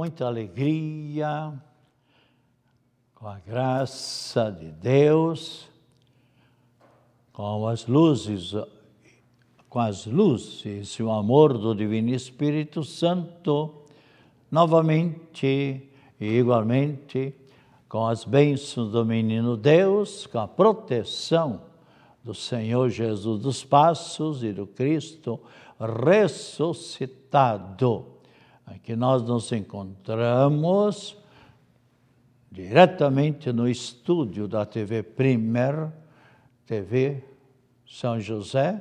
muita alegria, com a graça de Deus, com as luzes, com as luzes e o amor do Divino Espírito Santo, novamente e igualmente com as bênçãos do menino Deus, com a proteção do Senhor Jesus dos Passos e do Cristo ressuscitado é que nós nos encontramos diretamente no estúdio da TV Primer, TV São José,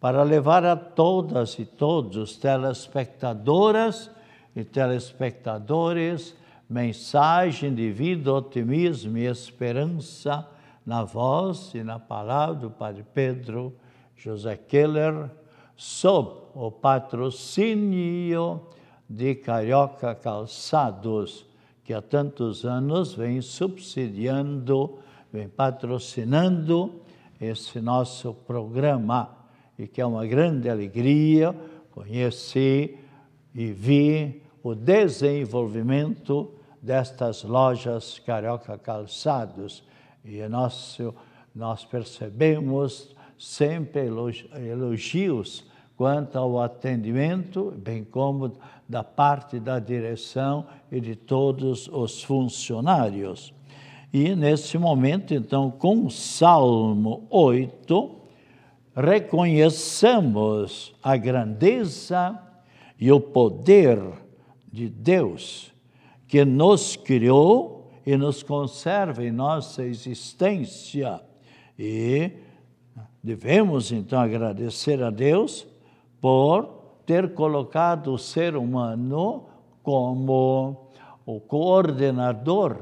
para levar a todas e todos, telespectadoras e telespectadores, mensagem de vida, otimismo e esperança na voz e na palavra do Padre Pedro José Keller, sob o patrocínio de Carioca Calçados, que há tantos anos vem subsidiando, vem patrocinando esse nosso programa e que é uma grande alegria conhecer e ver o desenvolvimento destas lojas Carioca Calçados. E é nosso, nós percebemos sempre elogios quanto ao atendimento, bem como da parte da direção e de todos os funcionários. E nesse momento, então, com o Salmo 8, reconhecemos a grandeza e o poder de Deus que nos criou e nos conserva em nossa existência. E devemos então agradecer a Deus por ter colocado o ser humano como o coordenador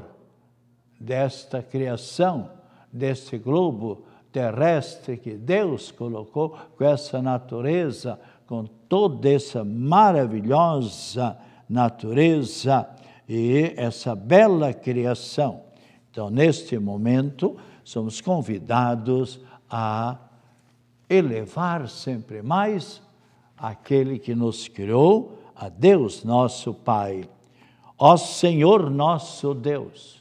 desta criação, deste globo terrestre que Deus colocou, com essa natureza, com toda essa maravilhosa natureza e essa bela criação. Então, neste momento, somos convidados a elevar sempre mais aquele que nos criou, a Deus nosso Pai. Ó Senhor nosso Deus,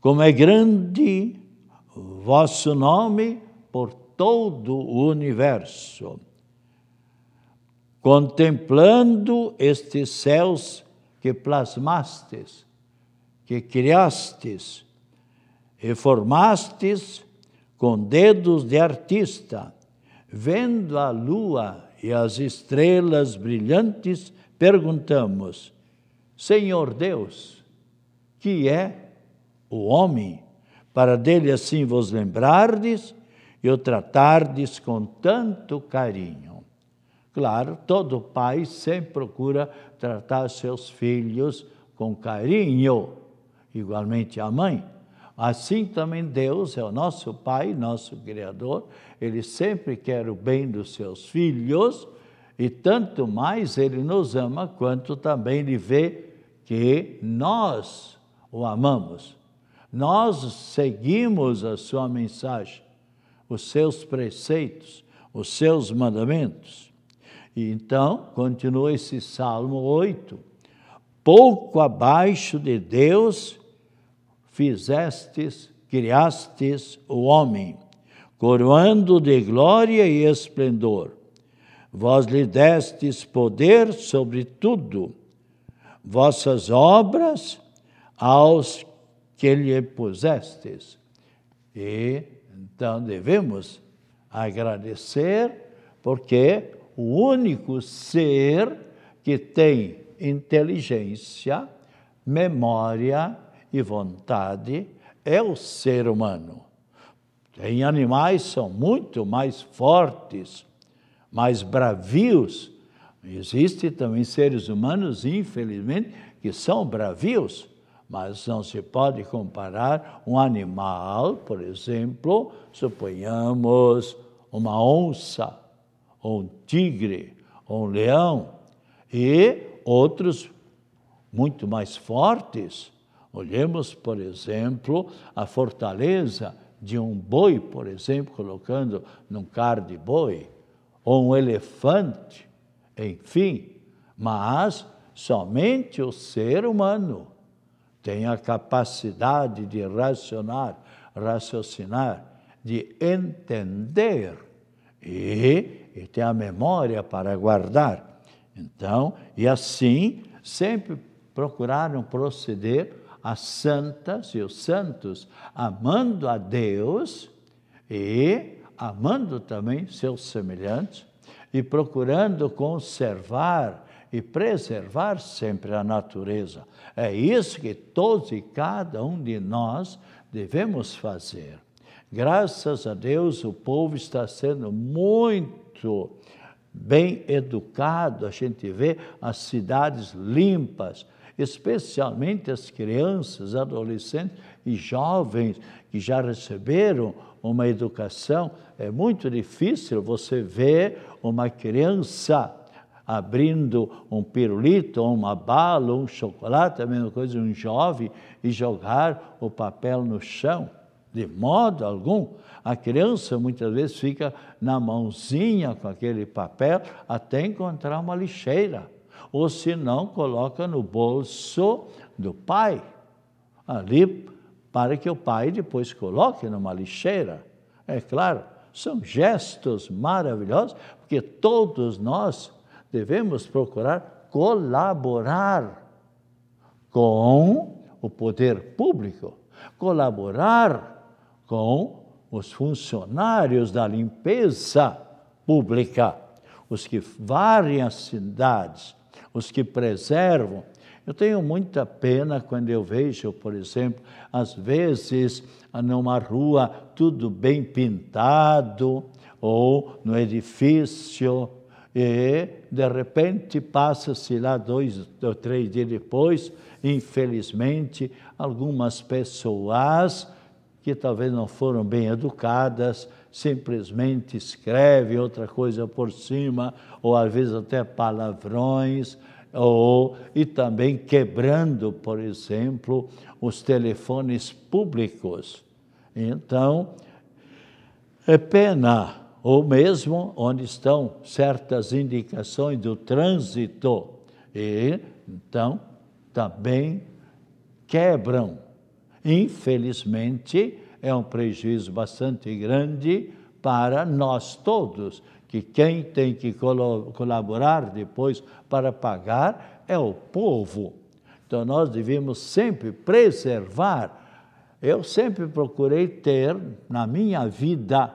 como é grande vosso nome por todo o universo. Contemplando estes céus que plasmastes, que criastes e formastes com dedos de artista, vendo a lua e as estrelas brilhantes, perguntamos: Senhor Deus, que é o homem, para dele assim vos lembrardes e o tratardes com tanto carinho? Claro, todo pai sempre procura tratar seus filhos com carinho, igualmente a mãe. Assim também Deus é o nosso Pai, nosso Criador, Ele sempre quer o bem dos seus filhos e tanto mais Ele nos ama quanto também Ele vê que nós o amamos. Nós seguimos a sua mensagem, os seus preceitos, os seus mandamentos. E então, continua esse Salmo 8. Pouco abaixo de Deus fizestes, criastes o homem, coroando de glória e esplendor. Vós lhe destes poder sobre tudo, vossas obras aos que lhe pusestes. E então devemos agradecer, porque o único ser que tem inteligência, memória, e vontade é o ser humano. Em animais são muito mais fortes, mais bravios. Existem também seres humanos, infelizmente, que são bravios, mas não se pode comparar um animal, por exemplo, suponhamos uma onça, ou um tigre, ou um leão, e outros muito mais fortes Olhemos, por exemplo, a fortaleza de um boi, por exemplo, colocando num carro de boi, ou um elefante, enfim, mas somente o ser humano tem a capacidade de racionar, raciocinar, de entender e, e tem a memória para guardar. Então, e assim sempre procuraram proceder as santas e os santos, amando a Deus e amando também seus semelhantes e procurando conservar e preservar sempre a natureza. É isso que todos e cada um de nós devemos fazer. Graças a Deus, o povo está sendo muito bem educado. A gente vê as cidades limpas, especialmente as crianças, adolescentes e jovens que já receberam uma educação. É muito difícil você ver uma criança abrindo um pirulito, uma bala, um chocolate, a mesma coisa, um jovem, e jogar o papel no chão. De modo algum, a criança muitas vezes fica na mãozinha com aquele papel até encontrar uma lixeira ou se não, coloca no bolso do pai, ali para que o pai depois coloque numa lixeira. É claro, são gestos maravilhosos, porque todos nós devemos procurar colaborar com o poder público, colaborar com os funcionários da limpeza pública, os que varrem as cidades, os que preservam. Eu tenho muita pena quando eu vejo, por exemplo, às vezes numa rua tudo bem pintado ou no edifício e de repente passa-se lá dois ou três dias depois, infelizmente, algumas pessoas que talvez não foram bem educadas, simplesmente escreve outra coisa por cima, ou às vezes até palavrões, ou e também quebrando, por exemplo, os telefones públicos. Então, é pena, ou mesmo onde estão certas indicações do trânsito, e então também quebram. Infelizmente, é um prejuízo bastante grande para nós todos, que quem tem que colaborar depois para pagar é o povo. Então nós devemos sempre preservar. Eu sempre procurei ter na minha vida,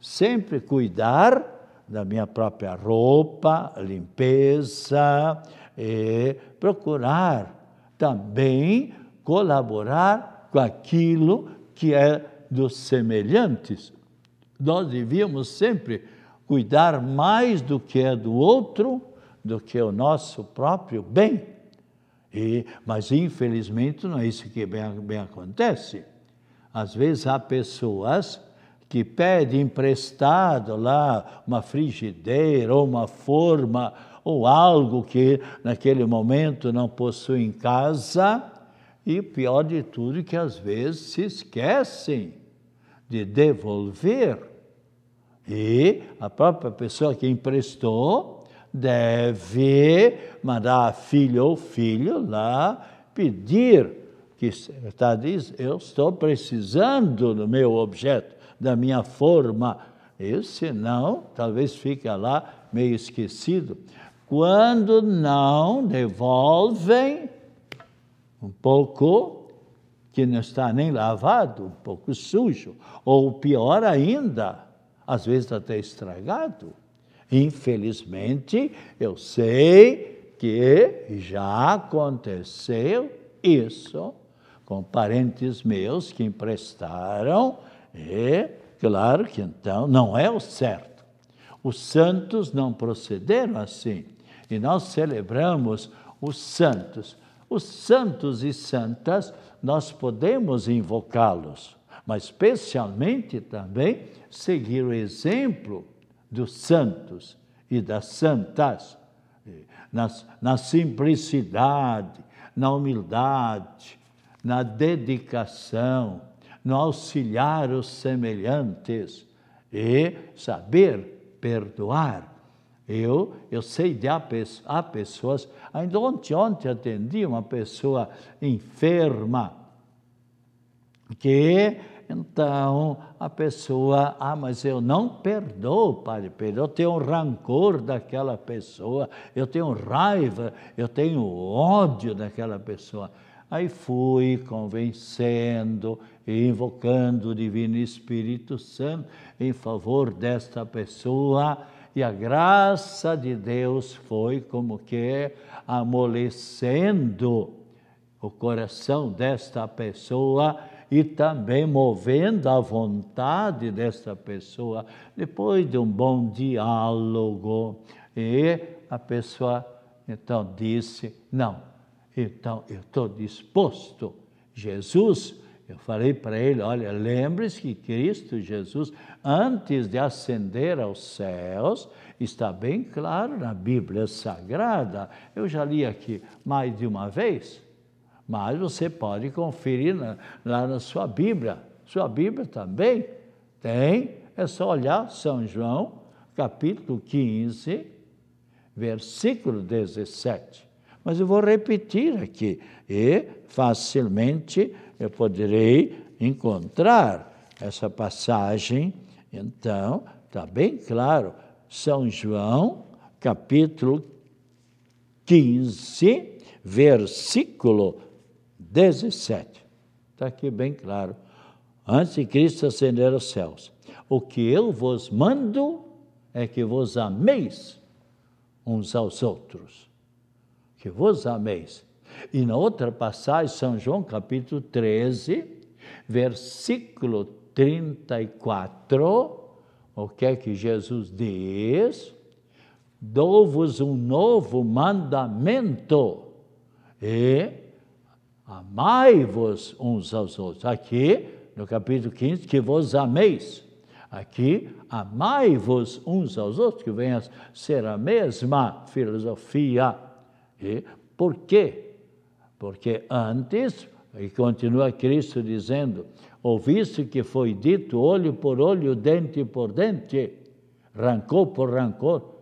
sempre cuidar da minha própria roupa, limpeza, e procurar também colaborar com aquilo que é dos semelhantes. Nós devíamos sempre cuidar mais do que é do outro do que é o nosso próprio bem. E, mas, infelizmente, não é isso que bem, bem acontece. Às vezes há pessoas que pedem emprestado lá uma frigideira ou uma forma ou algo que naquele momento não possui em casa e pior de tudo, é que às vezes se esquecem de devolver. E a própria pessoa que emprestou deve mandar a filha ou filho lá pedir que está diz, eu estou precisando do meu objeto, da minha forma. E senão, talvez fica lá meio esquecido. Quando não devolvem, um pouco que não está nem lavado, um pouco sujo, ou pior ainda, às vezes até estragado. Infelizmente, eu sei que já aconteceu isso com parentes meus que emprestaram, e claro que então não é o certo. Os santos não procederam assim, e nós celebramos os santos os santos e santas, nós podemos invocá-los, mas especialmente também seguir o exemplo dos santos e das santas, eh, na, na simplicidade, na humildade, na dedicação, no auxiliar os semelhantes e saber perdoar. Eu, eu sei de há, pessoas Ainda ontem, ontem atendi uma pessoa enferma, que então a pessoa, ah, mas eu não perdoo, Padre Pedro, eu tenho um rancor daquela pessoa, eu tenho raiva, eu tenho ódio daquela pessoa. Aí fui convencendo e invocando o Divino Espírito Santo em favor desta pessoa e a graça de Deus foi como que amolecendo o coração desta pessoa e também movendo a vontade desta pessoa, depois de um bom diálogo. E a pessoa então disse: Não, então eu estou disposto. Jesus eu falei para ele: olha, lembre-se que Cristo Jesus, antes de ascender aos céus, está bem claro na Bíblia Sagrada. Eu já li aqui mais de uma vez, mas você pode conferir na, lá na sua Bíblia. Sua Bíblia também tem, é só olhar São João, capítulo 15, versículo 17. Mas eu vou repetir aqui, e facilmente eu poderei encontrar essa passagem. Então, está bem claro, São João, capítulo 15, versículo 17. Está aqui bem claro. Antes de Cristo ascender aos céus. O que eu vos mando é que vos ameis uns aos outros. Que vos ameis. E na outra passagem, São João capítulo 13, versículo 34, o que é que Jesus diz? Dou-vos um novo mandamento e amai-vos uns aos outros. Aqui, no capítulo 15, que vos ameis. Aqui, amai-vos uns aos outros, que venha a ser a mesma filosofia. E por quê? Porque antes, e continua Cristo dizendo, ouviste que foi dito olho por olho, dente por dente, rancor por rancor,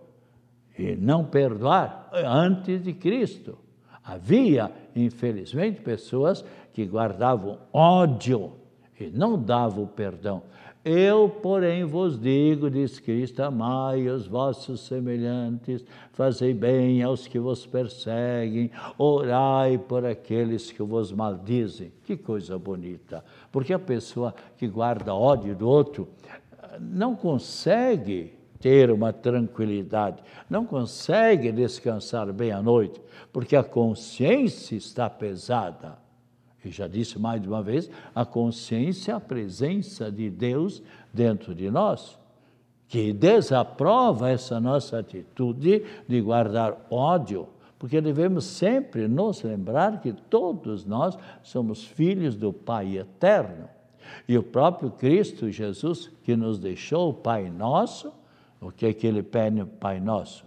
e não perdoar antes de Cristo. Havia, infelizmente, pessoas que guardavam ódio e não davam perdão. Eu, porém, vos digo, diz Cristo, amai os vossos semelhantes, fazei bem aos que vos perseguem, orai por aqueles que vos maldizem. Que coisa bonita! Porque a pessoa que guarda ódio do outro não consegue ter uma tranquilidade, não consegue descansar bem à noite, porque a consciência está pesada. E já disse mais de uma vez, a consciência é a presença de Deus dentro de nós, que desaprova essa nossa atitude de guardar ódio, porque devemos sempre nos lembrar que todos nós somos filhos do Pai eterno. E o próprio Cristo Jesus, que nos deixou o Pai Nosso, o que é que ele pede Pai Nosso?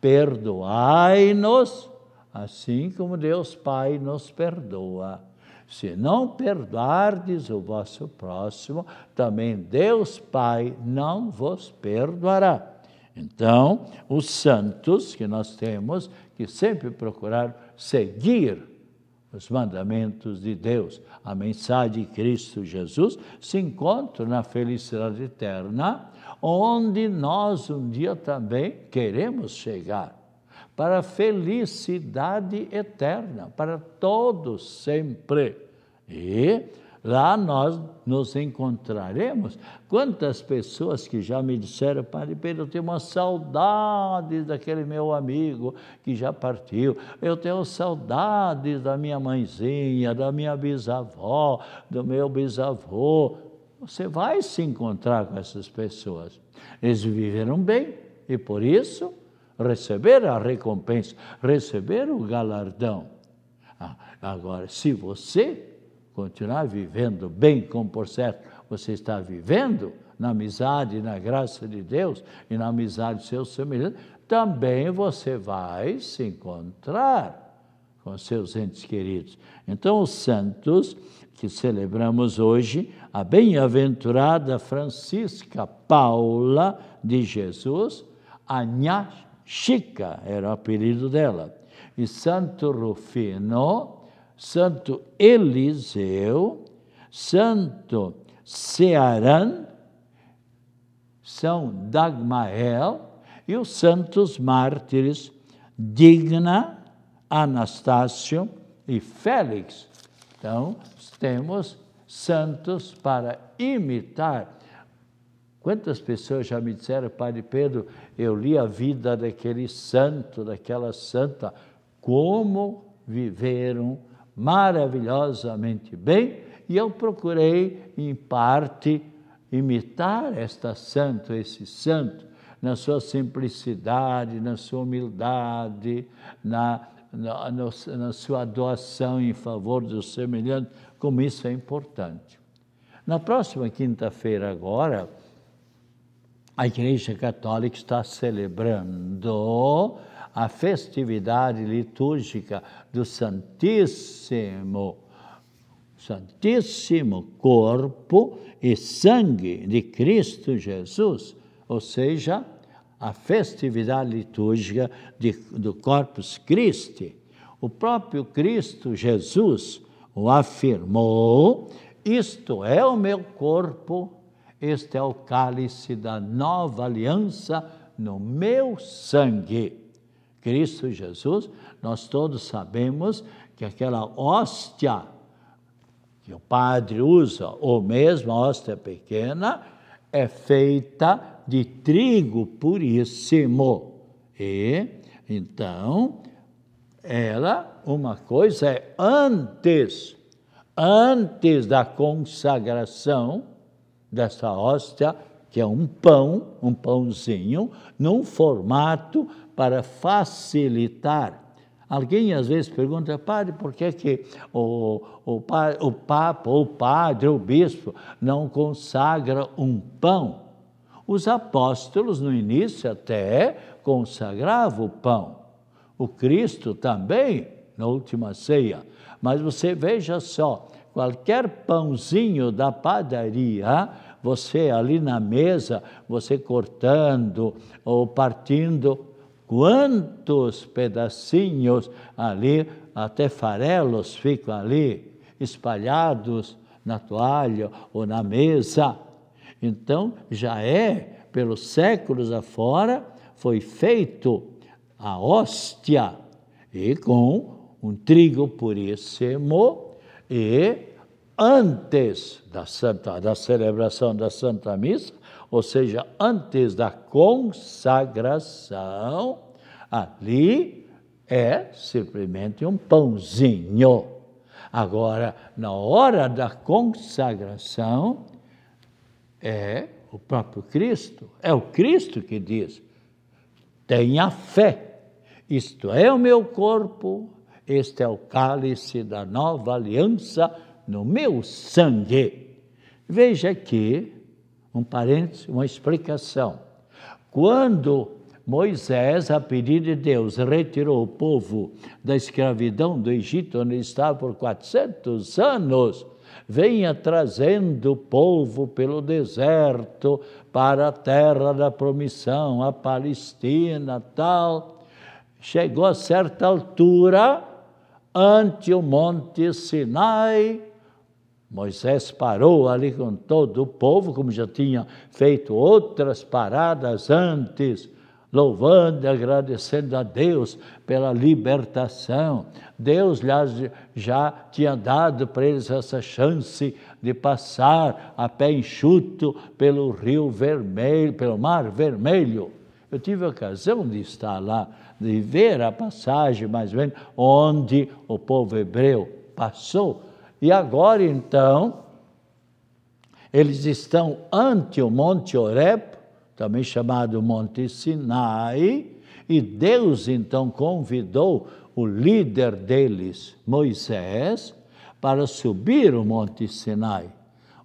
Perdoai-nos, assim como Deus Pai nos perdoa. Se não perdoardes o vosso próximo, também Deus Pai não vos perdoará. Então, os santos que nós temos que sempre procurar seguir os mandamentos de Deus, a mensagem de Cristo Jesus, se encontram na felicidade eterna, onde nós um dia também queremos chegar para a felicidade eterna, para todos sempre. E lá nós nos encontraremos. Quantas pessoas que já me disseram, Padre Pedro, eu tenho uma saudade daquele meu amigo que já partiu, eu tenho saudades da minha mãezinha, da minha bisavó, do meu bisavô. Você vai se encontrar com essas pessoas. Eles viveram bem e por isso receber a recompensa, receber o galardão. Ah, agora, se você continuar vivendo bem como por certo você está vivendo, na amizade, na graça de Deus e na amizade de seus semelhantes, também você vai se encontrar com seus entes queridos. Então, os santos que celebramos hoje, a bem-aventurada Francisca Paula de Jesus, Anhas Chica era o apelido dela. E Santo Rufino, Santo Eliseu, Santo Cearan, São Dagmael e os santos mártires Digna, Anastácio e Félix. Então, temos santos para imitar Quantas pessoas já me disseram, Padre Pedro, eu li a vida daquele santo, daquela santa, como viveram maravilhosamente bem, e eu procurei, em parte, imitar esta santa, esse santo, na sua simplicidade, na sua humildade, na, na, na sua doação em favor do semelhante, como isso é importante. Na próxima quinta-feira, agora a Igreja Católica está celebrando a festividade litúrgica do Santíssimo, Santíssimo Corpo e Sangue de Cristo Jesus, ou seja, a festividade litúrgica de, do Corpus Christi. O próprio Cristo Jesus o afirmou: Isto é o meu corpo este é o cálice da nova aliança no meu sangue. Cristo Jesus, nós todos sabemos que aquela hóstia que o padre usa, ou mesmo a hóstia pequena, é feita de trigo puríssimo. E, então, ela, uma coisa é antes, antes da consagração, dessa hóstia, que é um pão, um pãozinho, num formato para facilitar. Alguém às vezes pergunta, padre, por que, é que o, o, o Papa, o padre, o bispo não consagra um pão? Os apóstolos, no início até, consagravam o pão. O Cristo também, na última ceia. Mas você veja só, qualquer pãozinho da padaria, você ali na mesa, você cortando ou partindo, quantos pedacinhos ali, até farelos ficam ali espalhados na toalha ou na mesa. Então, já é, pelos séculos afora, foi feito a hóstia e com um trigo puríssimo e antes da, Santa, da celebração da Santa Missa, ou seja, antes da consagração, ali é simplesmente um pãozinho. Agora, na hora da consagração, é o próprio Cristo, é o Cristo que diz: tenha fé, isto é o meu corpo este é o cálice da nova aliança no meu sangue. Veja aqui um parênteses, uma explicação. Quando Moisés, a pedido de Deus, retirou o povo da escravidão do Egito, onde estava por 400 anos, venha trazendo o povo pelo deserto para a terra da promissão, a Palestina, tal. Chegou a certa altura, ante o monte Sinai. Moisés parou ali com todo o povo, como já tinha feito outras paradas antes, louvando e agradecendo a Deus pela libertação. Deus já tinha dado para eles essa chance de passar a pé enxuto pelo Rio Vermelho, pelo Mar Vermelho. Eu tive a ocasião de estar lá de ver a passagem mais ou menos onde o povo hebreu passou. E agora então, eles estão ante o Monte Horeb, também chamado Monte Sinai, e Deus então convidou o líder deles, Moisés, para subir o Monte Sinai.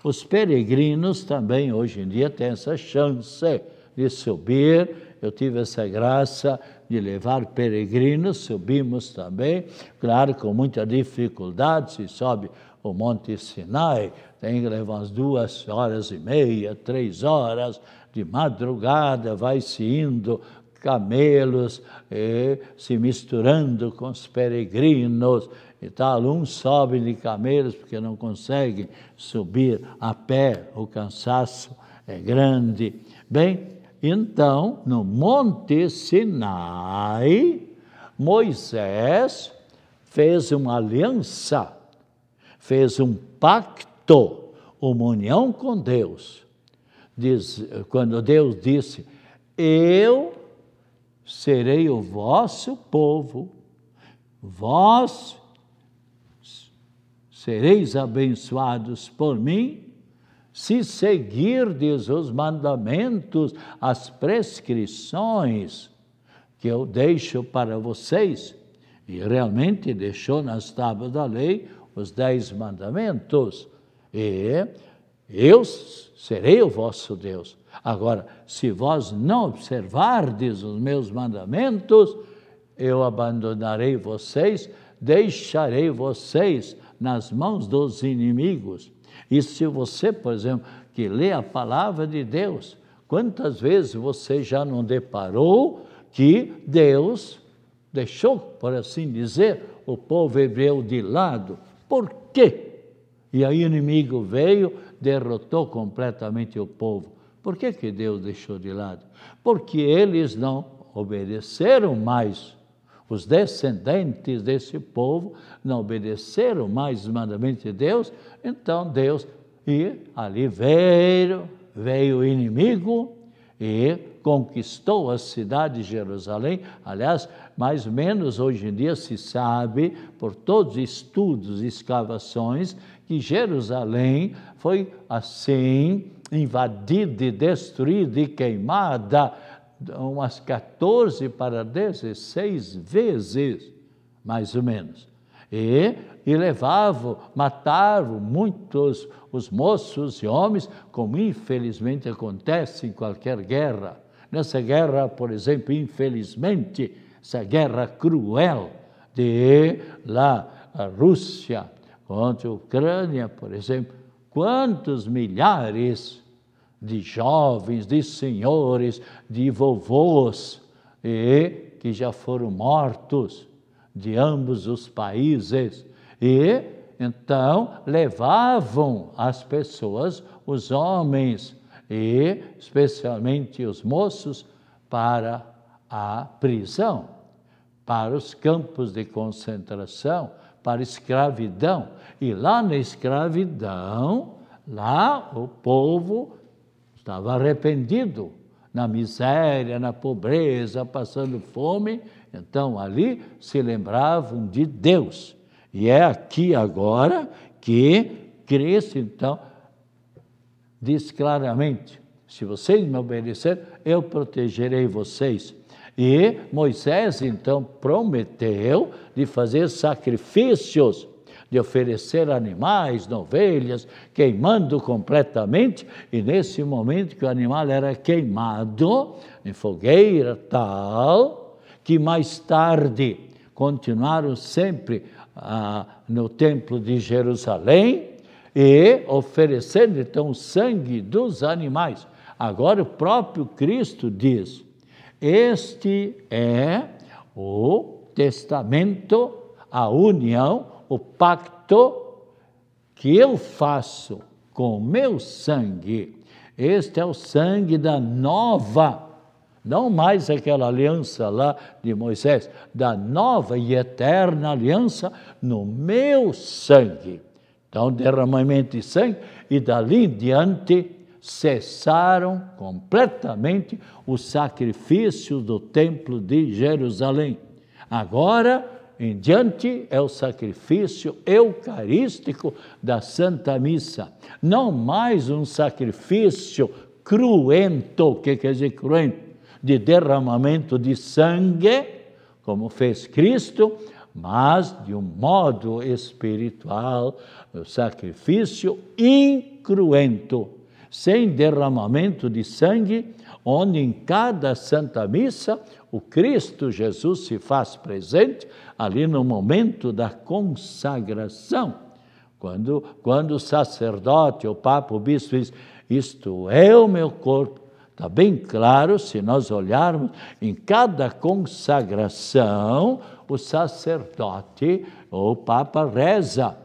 Os peregrinos também hoje em dia têm essa chance de subir. Eu tive essa graça de levar peregrinos, subimos também, claro, com muita dificuldade, se sobe o Monte Sinai, tem que levar umas duas horas e meia, três horas, de madrugada vai-se indo camelos, eh, se misturando com os peregrinos e tal. Uns um sobem de camelos porque não conseguem subir a pé, o cansaço é grande. Bem, então, no Monte Sinai, Moisés fez uma aliança, fez um pacto, uma união com Deus. Diz, quando Deus disse: Eu serei o vosso povo, vós sereis abençoados por mim se seguirdes os mandamentos, as prescrições que eu deixo para vocês, e realmente deixou nas tábuas da lei os dez mandamentos, e eu serei o vosso Deus. Agora, se vós não observardes os meus mandamentos, eu abandonarei vocês, deixarei vocês nas mãos dos inimigos e se você, por exemplo, que lê a palavra de Deus, quantas vezes você já não deparou que Deus deixou, por assim dizer, o povo hebreu de lado? Por quê? E aí o inimigo veio, derrotou completamente o povo. Por que, que Deus deixou de lado? Porque eles não obedeceram mais os descendentes desse povo não obedeceram mais os mandamentos de Deus, então Deus, e ali veio, veio o inimigo e conquistou a cidade de Jerusalém. Aliás, mais ou menos hoje em dia se sabe, por todos os estudos e escavações, que Jerusalém foi assim invadida e destruída e queimada umas 14 para 16 vezes, mais ou menos. E, e levavam, matavam muitos os moços e homens, como infelizmente acontece em qualquer guerra. Nessa guerra, por exemplo, infelizmente, essa guerra cruel de lá a Rússia contra a Ucrânia, por exemplo, quantos milhares de jovens, de senhores, de vovôs, e que já foram mortos de ambos os países. E então levavam as pessoas, os homens, e especialmente os moços, para a prisão, para os campos de concentração, para escravidão. E lá na escravidão, lá o povo estava arrependido na miséria, na pobreza, passando fome. Então ali se lembravam de Deus. E é aqui agora que Cristo então diz claramente: se vocês me obedecerem, eu protegerei vocês. E Moisés então prometeu de fazer sacrifícios de oferecer animais, ovelhas, queimando completamente. E nesse momento que o animal era queimado, em fogueira tal, que mais tarde continuaram sempre ah, no templo de Jerusalém e oferecendo então o sangue dos animais. Agora o próprio Cristo diz: Este é o testamento, a união o pacto que eu faço com o meu sangue. Este é o sangue da nova, não mais aquela aliança lá de Moisés, da nova e eterna aliança no meu sangue. Então, derramamento de sangue, e dali em diante cessaram completamente os sacrifícios do templo de Jerusalém. Agora, em diante é o sacrifício eucarístico da Santa Missa. Não mais um sacrifício cruento, o que quer dizer cruento? De derramamento de sangue, como fez Cristo, mas de um modo espiritual, o sacrifício incruento, sem derramamento de sangue, onde em cada Santa Missa o Cristo Jesus se faz presente ali no momento da consagração. Quando, quando o sacerdote, o Papa, o Bispo diz: Isto é o meu corpo. Está bem claro, se nós olharmos em cada consagração, o sacerdote ou o Papa reza.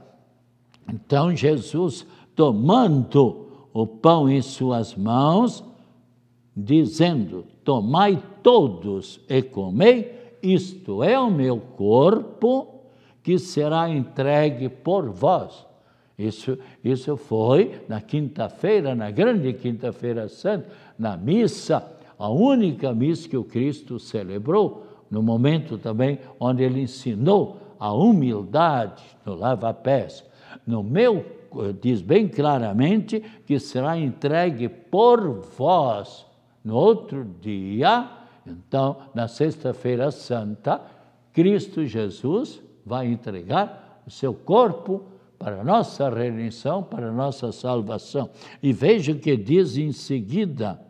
Então Jesus, tomando o pão em suas mãos, dizendo: Tomai todos e comei, isto é o meu corpo que será entregue por vós. Isso, isso foi na quinta-feira, na grande quinta-feira santa, na missa, a única missa que o Cristo celebrou, no momento também onde ele ensinou a humildade no lava-pés. No meu, diz bem claramente que será entregue por vós no outro dia, então, na Sexta-feira Santa, Cristo Jesus vai entregar o seu corpo para nossa redenção, para nossa salvação. E veja o que diz em seguida.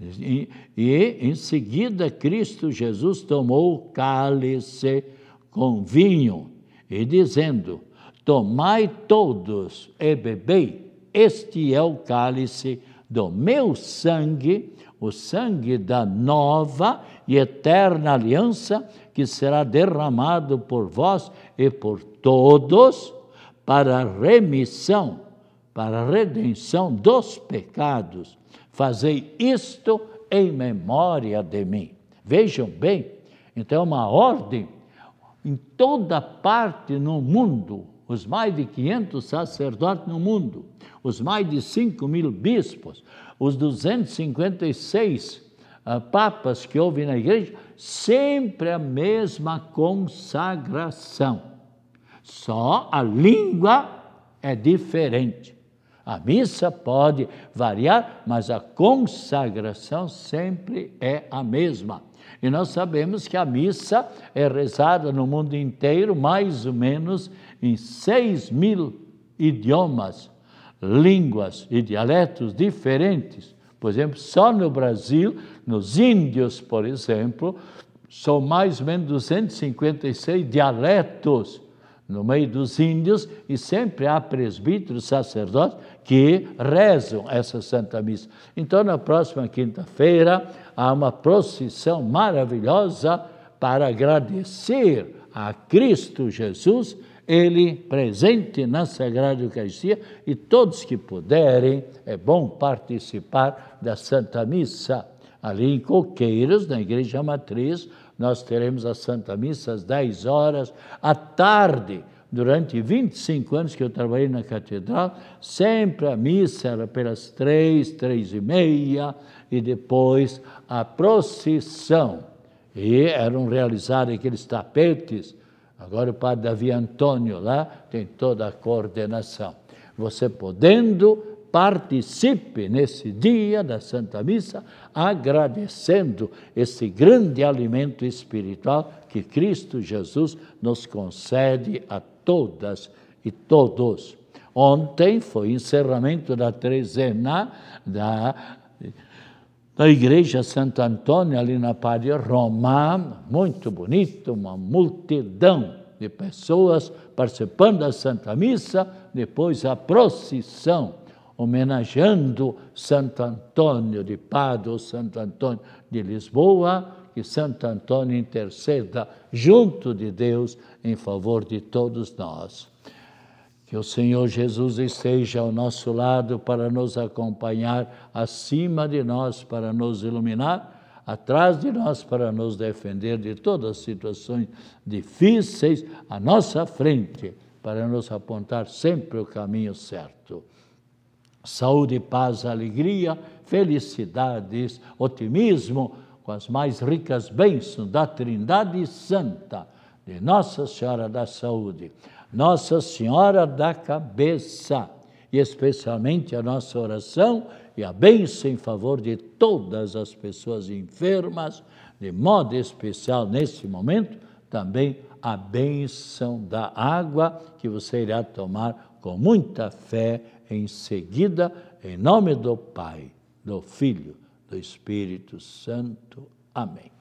E, e em seguida Cristo Jesus tomou o cálice com vinho e dizendo: Tomai todos e bebei, este é o cálice do meu sangue, o sangue da nova e eterna aliança que será derramado por vós e por todos para remissão, para redenção dos pecados. Fazei isto em memória de mim. Vejam bem, então é uma ordem em toda parte no mundo os mais de 500 sacerdotes no mundo, os mais de 5 mil bispos, os 256 uh, ah, papas que houve na igreja, sempre a mesma consagração. Só a língua é diferente. A missa pode variar, mas a consagração sempre é a mesma. E nós sabemos que a missa é rezada no mundo inteiro, mais ou menos em 6 mil idiomas, línguas e dialetos diferentes. Por exemplo, só no Brasil, nos índios, por exemplo, são mais ou menos 256 dialetos no meio dos índios e sempre há presbíteros, sacerdotes que rezam essa Santa Missa. Então, na próxima quinta-feira, a uma procissão maravilhosa para agradecer a Cristo Jesus, ele presente na Sagrada Eucaristia, e todos que puderem, é bom participar da Santa Missa. Ali em Coqueiros, na Igreja Matriz, nós teremos a Santa Missa às 10 horas. À tarde, durante 25 anos que eu trabalhei na catedral, sempre a missa era pelas três, três e meia, e depois a procissão. E eram realizados aqueles tapetes. Agora o padre Davi Antônio lá tem toda a coordenação. Você podendo, participe nesse dia da Santa Missa, agradecendo esse grande alimento espiritual que Cristo Jesus nos concede a todas e todos. Ontem foi encerramento da trezena da da igreja Santo Antônio, ali na Pária Roma, muito bonito, uma multidão de pessoas participando da Santa Missa, depois a procissão, homenageando Santo Antônio de Pádua, Santo Antônio de Lisboa, que Santo Antônio interceda junto de Deus em favor de todos nós. Que o Senhor Jesus esteja ao nosso lado para nos acompanhar, acima de nós para nos iluminar, atrás de nós para nos defender de todas as situações difíceis, à nossa frente para nos apontar sempre o caminho certo. Saúde, paz, alegria, felicidades, otimismo com as mais ricas bênçãos da Trindade Santa de Nossa Senhora da Saúde. Nossa Senhora da Cabeça, e especialmente a nossa oração e a bênção em favor de todas as pessoas enfermas, de modo especial neste momento, também a bênção da água que você irá tomar com muita fé em seguida, em nome do Pai, do Filho, do Espírito Santo. Amém.